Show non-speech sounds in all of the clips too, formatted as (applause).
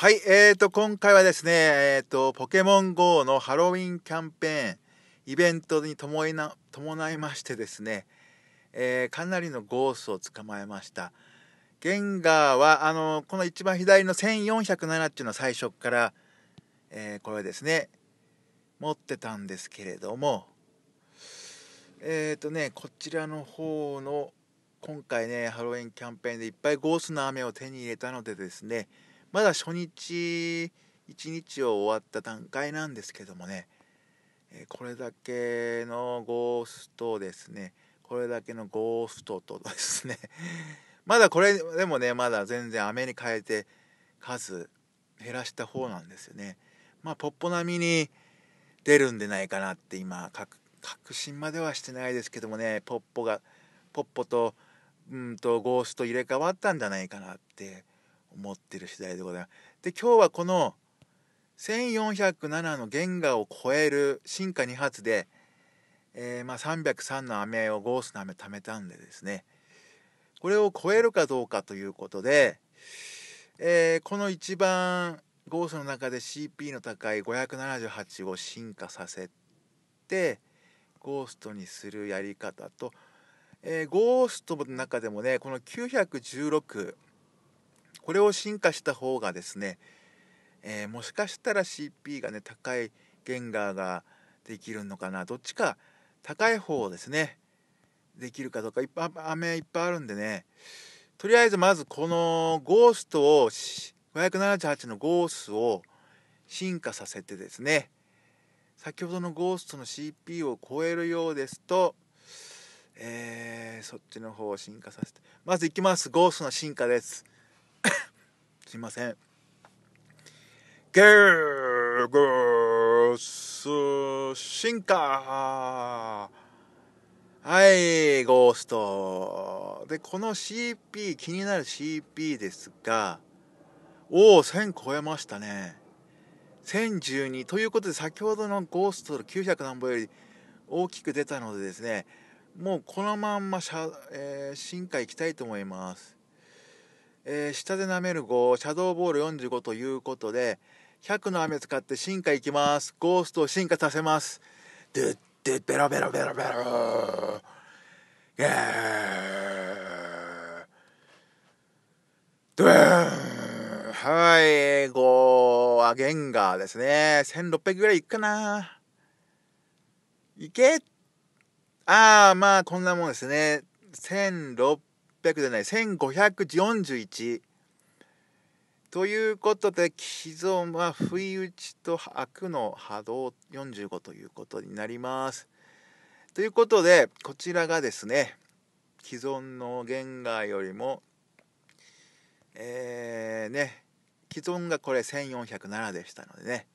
はい、えーと、今回はですね、えーと、ポケモン GO のハロウィンキャンペーン、イベントに伴いな伴いましてですね、えー、かなりのゴースを捕まえました。ゲンガーは、あの、この一番左の1407っていうのは最初から、えー、これですね、持ってたんですけれども、えっ、ー、とね、こちらの方の、今回ね、ハロウィンキャンペーンでいっぱいゴースの雨を手に入れたのでですね、まだ初日1日を終わった段階なんですけどもねこれだけのゴーストですねこれだけのゴーストとですね (laughs) まだこれでもねまだ全然雨に変えて数減らした方なんですよねまあポッポ並みに出るんでないかなって今確信まではしてないですけどもねポッポがポッポとうんとゴースト入れ替わったんじゃないかなって思ってる次第でございます。で今日はこの1407の原画を超える進化2発で、えー、まあ、303の飴をゴースの飴貯めたんでですねこれを超えるかどうかということで、えー、この一番ゴースの中で CP の高い578を進化させてゴーストにするやり方と、えー、ゴーストの中でもねこの916これを進化した方がですね、えー、もしかしたら CP がね高いゲンガーができるのかなどっちか高い方をですねできるかどうかいっぱい雨いっぱいあるんでねとりあえずまずこのゴーストを578のゴースを進化させてですね先ほどのゴーストの CP を超えるようですと、えー、そっちの方を進化させてまずいきますゴーストの進化ですすいませんゲーゴース進化はいゴーストでこの CP 気になる CP ですがおお1000超えましたね1012ということで先ほどのゴーストの900何本より大きく出たのでですねもうこのまんま、えー、進化いきたいと思いますえー、下で舐める5、シャドーボール45ということで、100の雨使って進化いきます。ゴーストを進化させます。ドゥッドゥベロベロベロベロー。ー。ドゥーン。はい、5はゲンガーですね。1600ぐらいいくかな。いけああ、まあこんなもんですね。1600 1 0 0じゃない1541ということで既存は不意打ちと悪の波動45ということになりますということでこちらがですね既存の原画よりもえー、ね既存がこれ1407でしたのでね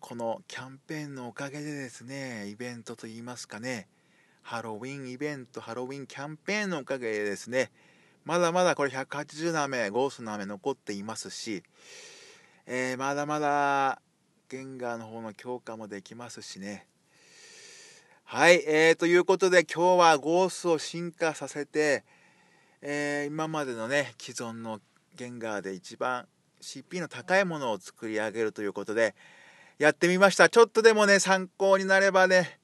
このキャンペーンのおかげでですねイベントといいますかねハロウィンイベント、ハロウィンキャンペーンのおかげでですね、まだまだこれ180の雨、ゴーストの雨残っていますし、えー、まだまだゲンガーの方の強化もできますしね。はい、えー、ということで今日はゴースを進化させて、えー、今までのね、既存のゲンガーで一番 CP の高いものを作り上げるということで、やってみました。ちょっとでもね、参考になればね、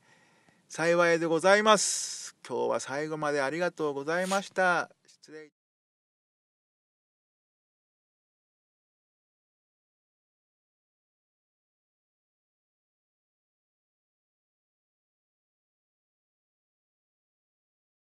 幸いでございます。今日は最後までありがとうございました。失礼。